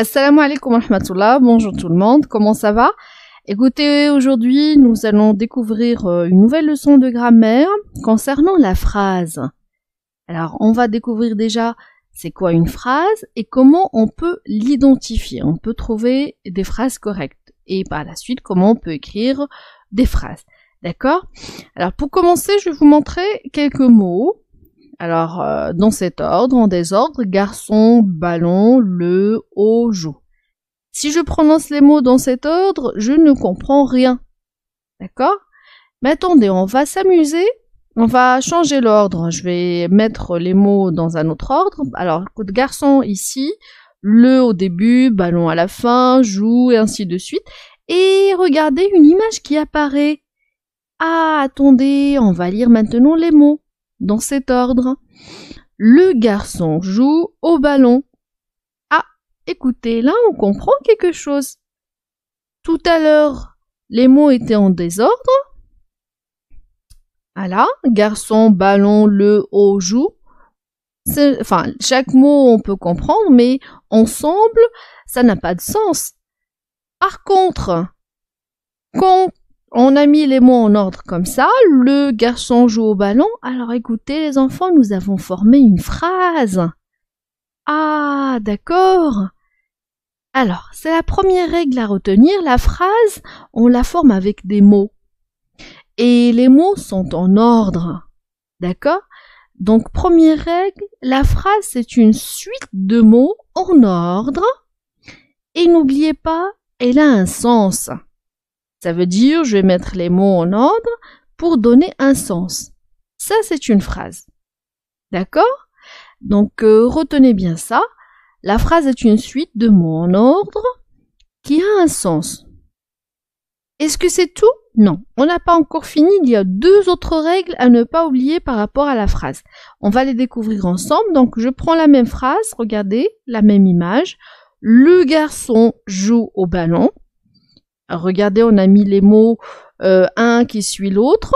Assalamu alaikum rahmatullah, bonjour tout le monde, comment ça va Écoutez, aujourd'hui nous allons découvrir euh, une nouvelle leçon de grammaire concernant la phrase. Alors on va découvrir déjà c'est quoi une phrase et comment on peut l'identifier. On peut trouver des phrases correctes et par la suite comment on peut écrire des phrases. D'accord Alors pour commencer je vais vous montrer quelques mots alors, euh, dans cet ordre, en désordre, garçon, ballon, le, au, joue. Si je prononce les mots dans cet ordre, je ne comprends rien. D'accord Mais attendez, on va s'amuser. On va changer l'ordre. Je vais mettre les mots dans un autre ordre. Alors, garçon ici, le au début, ballon à la fin, joue, et ainsi de suite. Et regardez une image qui apparaît. Ah, attendez, on va lire maintenant les mots dans cet ordre. Le garçon joue au ballon. Ah, écoutez, là on comprend quelque chose. Tout à l'heure, les mots étaient en désordre. Voilà, ah garçon, ballon, le, au, joue. Enfin, chaque mot on peut comprendre, mais ensemble, ça n'a pas de sens. Par contre, on a mis les mots en ordre comme ça, le garçon joue au ballon. Alors écoutez les enfants, nous avons formé une phrase. Ah, d'accord. Alors, c'est la première règle à retenir. La phrase, on la forme avec des mots. Et les mots sont en ordre. D'accord Donc, première règle, la phrase, c'est une suite de mots en ordre. Et n'oubliez pas, elle a un sens. Ça veut dire je vais mettre les mots en ordre pour donner un sens. Ça, c'est une phrase. D'accord Donc, euh, retenez bien ça. La phrase est une suite de mots en ordre qui a un sens. Est-ce que c'est tout Non, on n'a pas encore fini. Il y a deux autres règles à ne pas oublier par rapport à la phrase. On va les découvrir ensemble. Donc, je prends la même phrase. Regardez, la même image. Le garçon joue au ballon. Regardez, on a mis les mots euh, un qui suit l'autre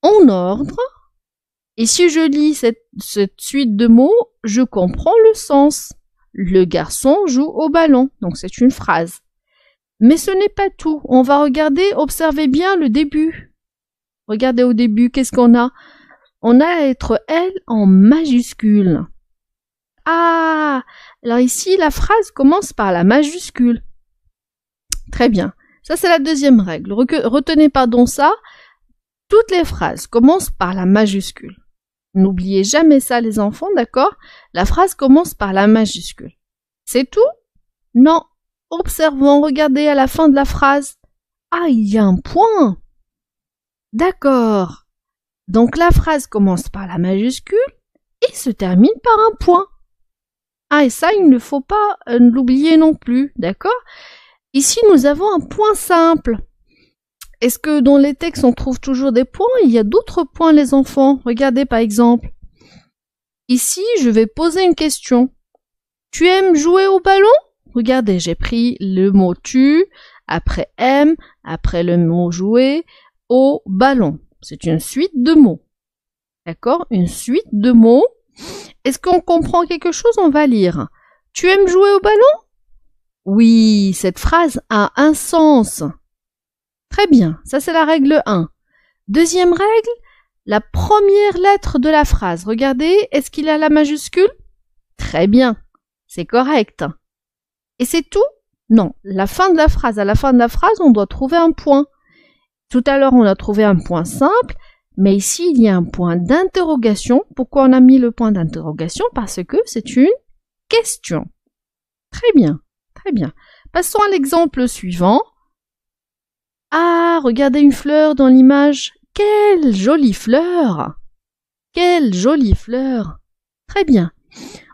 en ordre. Et si je lis cette, suite de mots, je comprends le sens. Le garçon joue au ballon. Donc c'est une phrase. Mais ce n'est pas tout. On va regarder, observez bien le début. Regardez au début, qu'est-ce qu'on a On a être elle en majuscule. Ah Alors ici, la phrase commence par la majuscule. Très bien. Ça, c'est la deuxième règle. retenez, pardon, ça. Toutes les phrases commencent par la majuscule. N'oubliez jamais ça, les enfants, d'accord La phrase commence par la majuscule. C'est tout Non. Observons, regardez à la fin de la phrase. Ah, il y a un point D'accord. Donc la phrase commence par la majuscule et se termine par un point. Ah, et ça, il ne faut pas euh, l'oublier non plus, d'accord Ici, nous avons un point simple. Est-ce que dans les textes, on trouve toujours des points Il y a d'autres points, les enfants. Regardez, par exemple. Ici, je vais poser une question. Tu aimes jouer au ballon Regardez, j'ai pris le mot tu, après aime, après le mot jouer, au ballon. C'est une suite de mots. D'accord Une suite de mots. Est-ce qu'on comprend quelque chose On va lire. Tu aimes jouer au ballon oui, cette phrase a un sens. Très bien, ça c'est la règle 1. Deuxième règle, la première lettre de la phrase. Regardez, est-ce qu'il a la majuscule Très bien, c'est correct. Et c'est tout Non, la fin de la phrase. À la fin de la phrase, on doit trouver un point. Tout à l'heure, on a trouvé un point simple, mais ici, il y a un point d'interrogation. Pourquoi on a mis le point d'interrogation Parce que c'est une question. Très bien. Très bien. Passons à l'exemple suivant. Ah, regardez une fleur dans l'image. Quelle jolie fleur Quelle jolie fleur Très bien.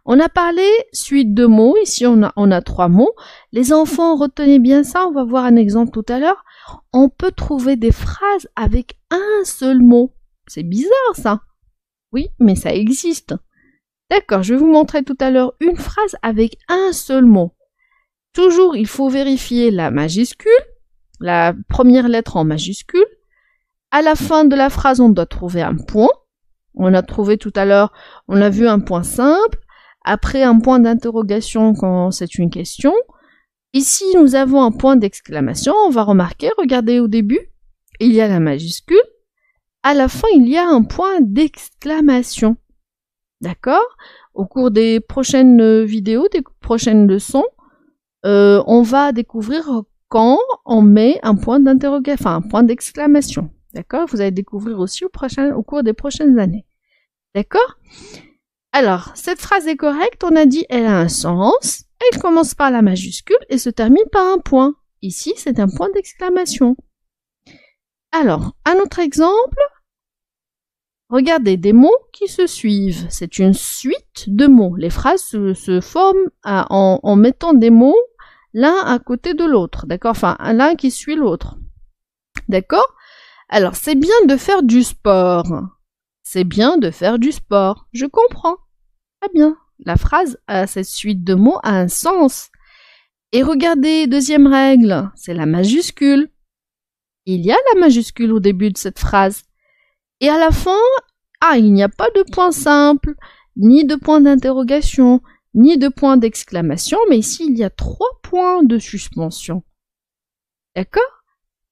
On a parlé suite de mots. Ici, on a, on a trois mots. Les enfants, retenez bien ça. On va voir un exemple tout à l'heure. On peut trouver des phrases avec un seul mot. C'est bizarre, ça. Oui, mais ça existe. D'accord, je vais vous montrer tout à l'heure une phrase avec un seul mot. Toujours, il faut vérifier la majuscule, la première lettre en majuscule. À la fin de la phrase, on doit trouver un point. On a trouvé tout à l'heure, on a vu un point simple, après un point d'interrogation quand c'est une question. Ici, nous avons un point d'exclamation. On va remarquer, regardez au début, il y a la majuscule. À la fin, il y a un point d'exclamation. D'accord Au cours des prochaines vidéos, des prochaines leçons, euh, on va découvrir quand on met un point d'interrogation, enfin un point d'exclamation. D'accord Vous allez découvrir aussi au, prochain, au cours des prochaines années. D'accord Alors, cette phrase est correcte, on a dit elle a un sens, elle commence par la majuscule et se termine par un point. Ici, c'est un point d'exclamation. Alors, un autre exemple. Regardez des mots qui se suivent. C'est une suite de mots. Les phrases se, forment en, mettant des mots l'un à côté de l'autre, d'accord Enfin, l'un qui suit l'autre. D'accord Alors, c'est bien de faire du sport. C'est bien de faire du sport. Je comprends. Très bien. La phrase à cette suite de mots a un sens. Et regardez, deuxième règle, c'est la majuscule. Il y a la majuscule au début de cette phrase. Et à la fin, ah, il n'y a pas de point simple, ni de point d'interrogation, ni de points d'exclamation, mais ici il y a trois points de suspension. D'accord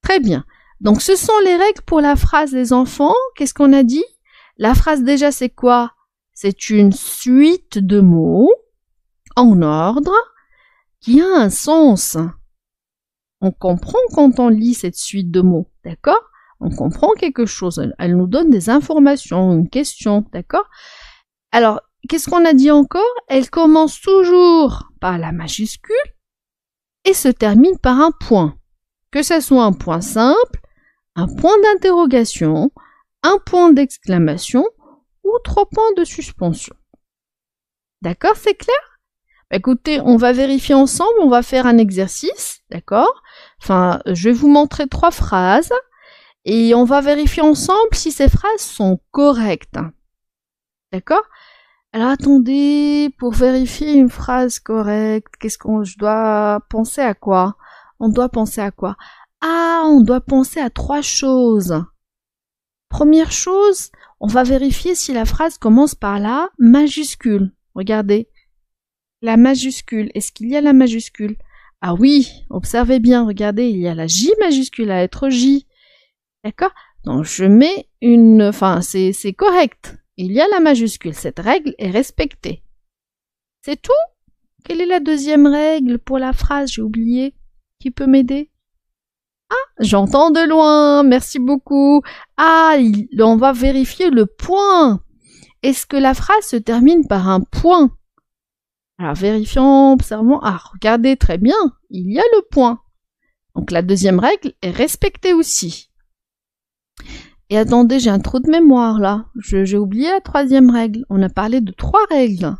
Très bien. Donc ce sont les règles pour la phrase des enfants. Qu'est-ce qu'on a dit La phrase déjà c'est quoi C'est une suite de mots en ordre qui a un sens. On comprend quand on lit cette suite de mots, d'accord On comprend quelque chose, elle nous donne des informations, une question, d'accord Alors, qu'est-ce qu'on a dit encore Elle commence toujours par la majuscule et se termine par un point. Que ce soit un point simple, un point d'interrogation, un point d'exclamation ou trois points de suspension. D'accord, c'est clair bah, Écoutez, on va vérifier ensemble, on va faire un exercice, d'accord Enfin, je vais vous montrer trois phrases et on va vérifier ensemble si ces phrases sont correctes. D'accord alors attendez, pour vérifier une phrase correcte, qu'est-ce qu'on je dois penser à quoi On doit penser à quoi Ah, on doit penser à trois choses. Première chose, on va vérifier si la phrase commence par la majuscule. Regardez. La majuscule, est-ce qu'il y a la majuscule Ah oui, observez bien, regardez, il y a la J majuscule, à être J. D'accord Donc je mets une... Enfin, c'est correct. Il y a la majuscule, cette règle est respectée. C'est tout Quelle est la deuxième règle pour la phrase J'ai oublié. Qui peut m'aider Ah, j'entends de loin, merci beaucoup. Ah, on va vérifier le point. Est-ce que la phrase se termine par un point Alors ah, vérifions, observons. Ah, regardez très bien, il y a le point. Donc la deuxième règle est respectée aussi. Et attendez, j'ai un trou de mémoire là. J'ai oublié la troisième règle. On a parlé de trois règles.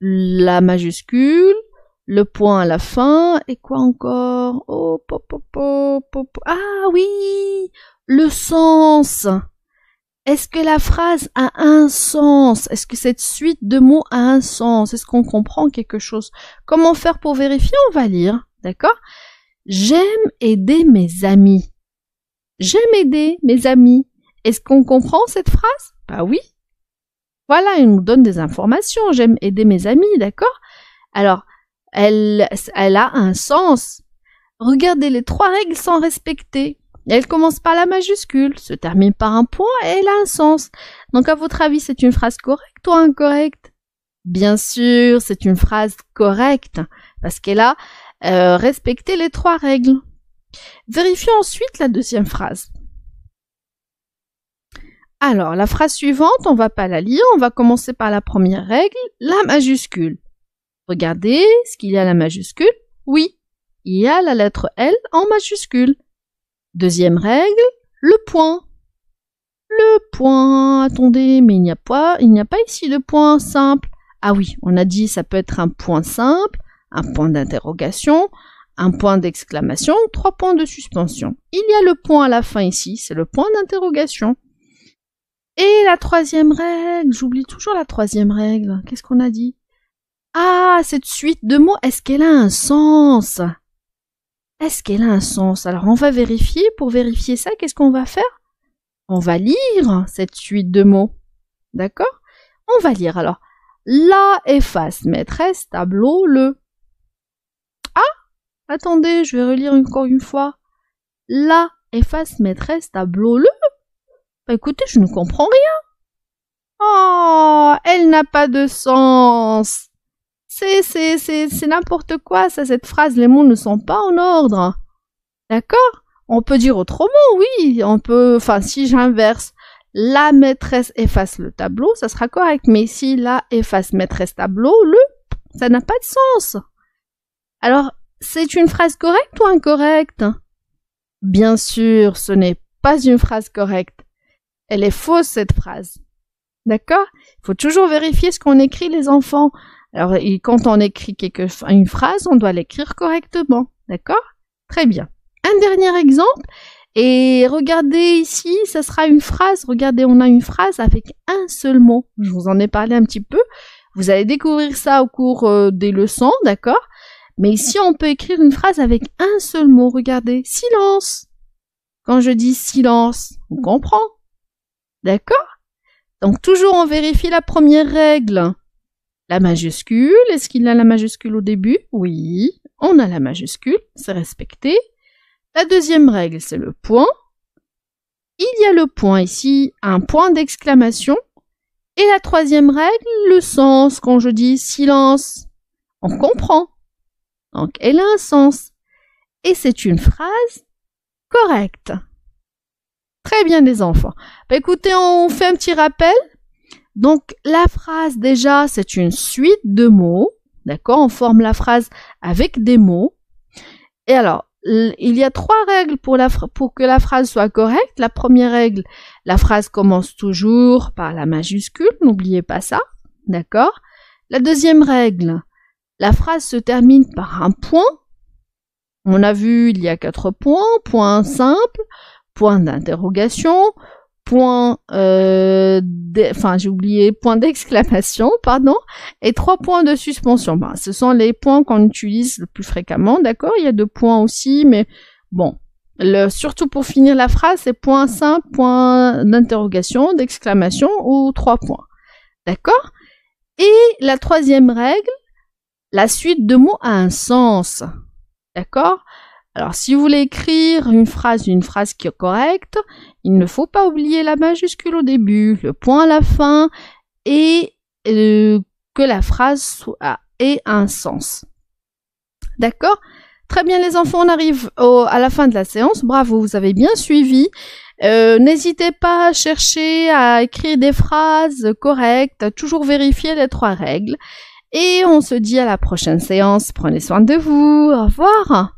La majuscule, le point à la fin, et quoi encore Oh, pop, Ah oui Le sens Est-ce que la phrase a un sens Est-ce que cette suite de mots a un sens Est-ce qu'on comprend quelque chose Comment faire pour vérifier On va lire, d'accord J'aime aider mes amis. J'aime aider mes amis. Est-ce qu'on comprend cette phrase Bah oui. Voilà, elle nous donne des informations. J'aime aider mes amis, d'accord Alors, elle, elle a un sens. Regardez les trois règles sans respecter. Elle commence par la majuscule, se termine par un point et elle a un sens. Donc à votre avis, c'est une phrase correcte ou incorrecte Bien sûr, c'est une phrase correcte, parce qu'elle a euh, respecté les trois règles. Vérifions ensuite la deuxième phrase. Alors, la phrase suivante, on ne va pas la lire, on va commencer par la première règle, la majuscule. Regardez, ce qu'il y a la majuscule Oui, il y a la lettre L en majuscule. Deuxième règle, le point. Le point, attendez, mais il n'y a pas, il n'y a pas ici de point simple. Ah oui, on a dit ça peut être un point simple, un point d'interrogation, un point d'exclamation, trois points de suspension. Il y a le point à la fin ici, c'est le point d'interrogation. Et la troisième règle, j'oublie toujours la troisième règle. Qu'est-ce qu'on a dit Ah, cette suite de mots, est-ce qu'elle a un sens Est-ce qu'elle a un sens Alors on va vérifier. Pour vérifier ça, qu'est-ce qu'on va faire On va lire cette suite de mots. D'accord On va lire. Alors, la efface maîtresse tableau le. Attendez, je vais relire encore une fois. La efface maîtresse tableau-le. Bah, écoutez, je ne comprends rien. Oh, elle n'a pas de sens. C'est, c'est, c'est, c'est n'importe quoi, ça, cette phrase. Les mots ne sont pas en ordre. D'accord? On peut dire autrement, oui. On peut, enfin, si j'inverse, la maîtresse efface le tableau, ça sera correct. Mais si la efface maîtresse tableau, le, ça n'a pas de sens. Alors, c'est une phrase correcte ou incorrecte Bien sûr, ce n'est pas une phrase correcte. Elle est fausse, cette phrase. D'accord Il faut toujours vérifier ce qu'on écrit, les enfants. Alors, quand on écrit une phrase, on doit l'écrire correctement. D'accord Très bien. Un dernier exemple. Et regardez ici, ça sera une phrase. Regardez, on a une phrase avec un seul mot. Je vous en ai parlé un petit peu. Vous allez découvrir ça au cours euh, des leçons, d'accord mais ici, on peut écrire une phrase avec un seul mot. Regardez, silence. Quand je dis silence, on comprend. D'accord Donc toujours on vérifie la première règle. La majuscule, est-ce qu'il a la majuscule au début Oui, on a la majuscule, c'est respecté. La deuxième règle, c'est le point. Il y a le point ici, un point d'exclamation. Et la troisième règle, le sens, quand je dis silence. On comprend. Donc, elle a un sens. Et c'est une phrase correcte. Très bien, les enfants. Bah, écoutez, on fait un petit rappel. Donc, la phrase, déjà, c'est une suite de mots. D'accord On forme la phrase avec des mots. Et alors, il y a trois règles pour que la phrase soit correcte. La première règle, la phrase commence toujours par la majuscule, n'oubliez pas ça, d'accord La deuxième règle, la phrase se termine par un point. On a vu, il y a quatre points. Point simple, point d'interrogation, point... Euh, enfin, j'ai oublié, point d'exclamation, pardon. Et trois points de suspension. Ben, ce sont les points qu'on utilise le plus fréquemment, d'accord Il y a deux points aussi, mais bon. surtout pour finir la phrase, c'est point simple, point d'interrogation, d'exclamation ou trois points. D'accord Et la troisième règle, la suite de mots a un sens. D'accord Alors, si vous voulez écrire une phrase, une phrase qui est correcte, il ne faut pas oublier la majuscule au début, le point à la fin et euh, que la phrase soit, ait un sens. D'accord Très bien les enfants, on arrive à la fin de la séance. Bravo, vous avez bien suivi. Euh, n'hésitez pas à chercher à écrire des phrases correctes, toujours vérifier les trois règles. Et on se dit à la prochaine séance. Prenez soin de vous. Au revoir.